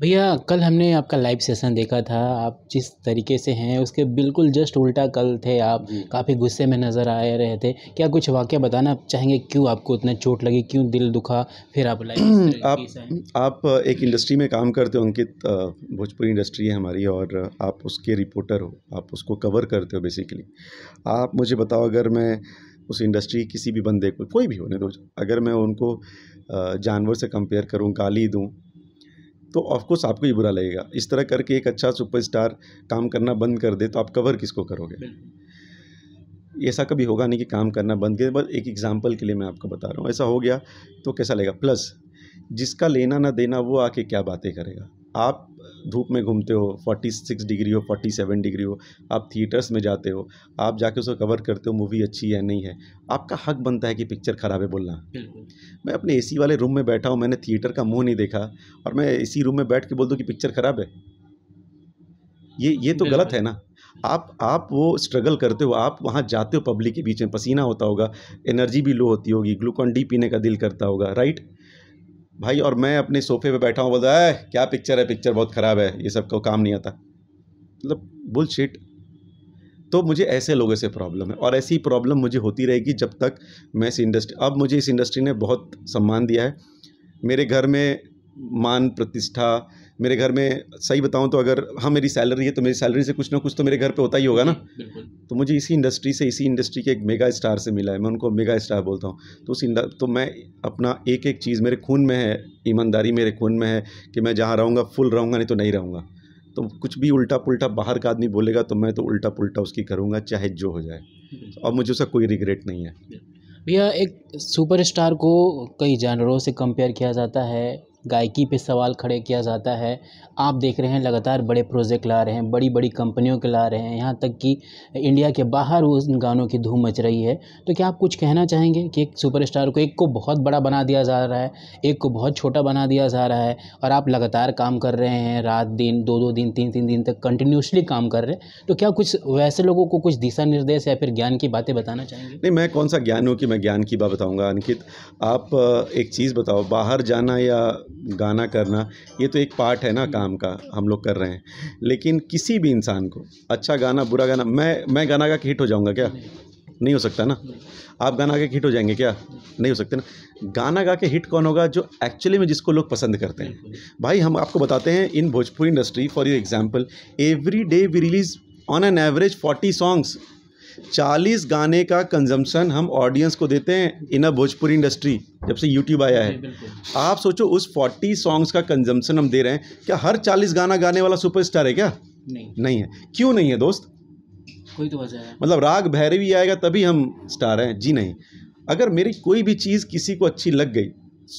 भैया कल हमने आपका लाइव सेशन देखा था आप जिस तरीके से हैं उसके बिल्कुल जस्ट उल्टा कल थे आप काफ़ी गुस्से में नज़र आए रहे थे क्या कुछ वाक्य बताना चाहेंगे क्यों आपको इतना चोट लगी क्यों दिल दुखा फिर आप लाइव आप आप एक इंडस्ट्री में काम करते हो अंकित भोजपुरी इंडस्ट्री है हमारी और आप उसके रिपोर्टर हो आप उसको कवर करते हो बेसिकली आप मुझे बताओ अगर मैं उस इंडस्ट्री किसी भी बंदे को कोई भी होने दो तो अगर मैं उनको जानवर से कंपेयर करूं गाली दूं तो ऑफकोर्स आपको ही बुरा लगेगा इस तरह करके एक अच्छा सुपरस्टार काम करना बंद कर दे तो आप कवर किसको करोगे ऐसा कभी होगा नहीं कि काम करना बंद कर बस एक एग्ज़ाम्पल के लिए मैं आपको बता रहा हूँ ऐसा हो गया तो कैसा लगेगा प्लस जिसका लेना ना देना वो आके क्या बातें करेगा आप धूप में घूमते हो फोर्टी सिक्स डिग्री हो फोर्टी सेवन डिग्री हो आप थिएटर्स में जाते हो आप जाके उसको कवर करते हो मूवी अच्छी है नहीं है आपका हक बनता है कि पिक्चर ख़राब है बोलना मैं अपने एसी वाले रूम में बैठा हूँ मैंने थिएटर का मुंह नहीं देखा और मैं इसी रूम में बैठ के बोल दूँ कि पिक्चर ख़राब है ये ये तो गलत है ना आप आप वो स्ट्रगल करते हो आप वहाँ जाते हो पब्लिक के बीच में पसीना होता होगा एनर्जी भी लो होती होगी ग्लूकॉन डी पीने का दिल करता होगा राइट भाई और मैं अपने सोफे पे बैठा हूँ बोलता है क्या पिक्चर है पिक्चर बहुत ख़राब है ये सब को काम नहीं आता मतलब बुलशिट तो मुझे ऐसे लोगों से प्रॉब्लम है और ऐसी प्रॉब्लम मुझे होती रहेगी जब तक मैं इस इंडस्ट्री अब मुझे इस इंडस्ट्री ने बहुत सम्मान दिया है मेरे घर में मान प्रतिष्ठा मेरे घर में सही बताऊँ तो अगर हाँ मेरी सैलरी है तो मेरी सैलरी से कुछ ना कुछ तो मेरे घर पे होता ही होगा ना तो मुझे इसी इंडस्ट्री से इसी इंडस्ट्री के एक मेगा स्टार से मिला है मैं उनको मेगा स्टार बोलता हूँ तो उस तो मैं अपना एक एक चीज़ मेरे खून में है ईमानदारी मेरे खून में है कि मैं जहाँ रहूँगा फुल रहूँगा नहीं तो नहीं रहूँगा तो कुछ भी उल्टा पुल्टा बाहर का आदमी बोलेगा तो मैं तो उल्टा पुल्टा उसकी करूँगा चाहे जो हो जाए और मुझे उसका कोई रिग्रेट नहीं है भैया एक सुपरस्टार को कई जानवरों से कंपेयर किया जाता है गायकी पे सवाल खड़े किया जाता है आप देख रहे हैं लगातार बड़े प्रोजेक्ट ला रहे हैं बड़ी बड़ी कंपनियों के ला रहे हैं यहाँ तक कि इंडिया के बाहर उन गानों की धूम मच रही है तो क्या आप कुछ कहना चाहेंगे कि एक सुपरस्टार को एक को बहुत बड़ा बना दिया जा रहा है एक को बहुत छोटा बना दिया जा रहा है और आप लगातार काम कर रहे हैं रात दिन दो दो दिन तीन तीन दिन तक कंटिन्यूसली काम कर रहे हैं तो क्या कुछ वैसे लोगों को कुछ दिशा निर्देश या फिर ज्ञान की बातें बताना चाहेंगे नहीं मैं कौन सा ज्ञान हूँ कि मैं ज्ञान की बात बताऊँगा अंकित आप एक चीज़ बताओ बाहर जाना या गाना करना ये तो एक पार्ट है ना काम का हम लोग कर रहे हैं लेकिन किसी भी इंसान को अच्छा गाना बुरा गाना मैं मैं गाना गा के हिट हो जाऊँगा क्या नहीं हो सकता ना आप गाना गा के हिट हो जाएंगे क्या नहीं हो सकते ना गाना गा के हिट कौन होगा जो एक्चुअली में जिसको लोग पसंद करते हैं भाई हम आपको बताते हैं इन Bhojpuri industry for you example every day we release on an average forty songs चालीस गाने का कंजम्पशन हम ऑडियंस को देते हैं इन अ भोजपुरी इंडस्ट्री जब से यूट्यूब आया है आप सोचो उस फोर्टी सॉन्ग्स का कंजम्पशन हम दे रहे हैं क्या हर चालीस गाना गाने वाला सुपरस्टार है क्या नहीं नहीं है क्यों नहीं है दोस्त कोई तो वजह है मतलब राग भैरवी आएगा तभी हम स्टार हैं जी नहीं अगर मेरी कोई भी चीज़ किसी को अच्छी लग गई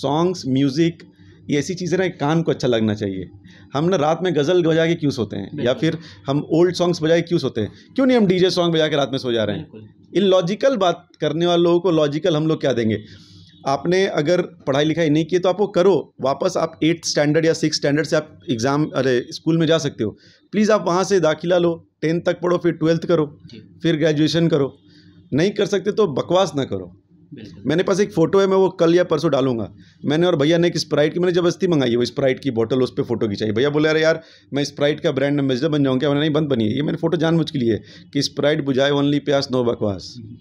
सॉन्ग्स म्यूज़िक ये ऐसी चीज़ें ना कान को अच्छा लगना चाहिए हम ना रात में गज़ल बजा के क्यों सोते हैं या फिर हम ओल्ड सॉन्ग्स बजा के क्यों सोते हैं क्यों नहीं हम डीजे सॉन्ग बजा के रात में सो जा रहे हैं इन लॉजिकल बात करने वाले लोगों को लॉजिकल हम लोग क्या देंगे आपने अगर पढ़ाई लिखाई नहीं की तो आप वो करो वापस आप एट्थ स्टैंडर्ड या सिक्स स्टैंडर्ड से आप एग्ज़ाम अरे स्कूल में जा सकते हो प्लीज़ आप वहाँ से दाखिला लो टेंथ तक पढ़ो फिर ट्वेल्थ करो फिर ग्रेजुएशन करो नहीं कर सकते तो बकवास ना करो मैंने पास एक फ़ोटो है मैं वो कल या परसों डालूंगा मैंने और भैया ने एक स्प्राइट की मैंने जबरदस्ती मंगाई है वो स्प्राइट की बोतल उस पर फोटो खिंचाई भैया बोला अरे यार मैं स्प्राइट का ब्रांड एम्बेसडर बन जाऊँ क्या मैंने नहीं बंद बनी है ये मैंने फोटो जान के लिए कि स्प्राइट बुझाए ओनली प्यास नो बकवास हम्म।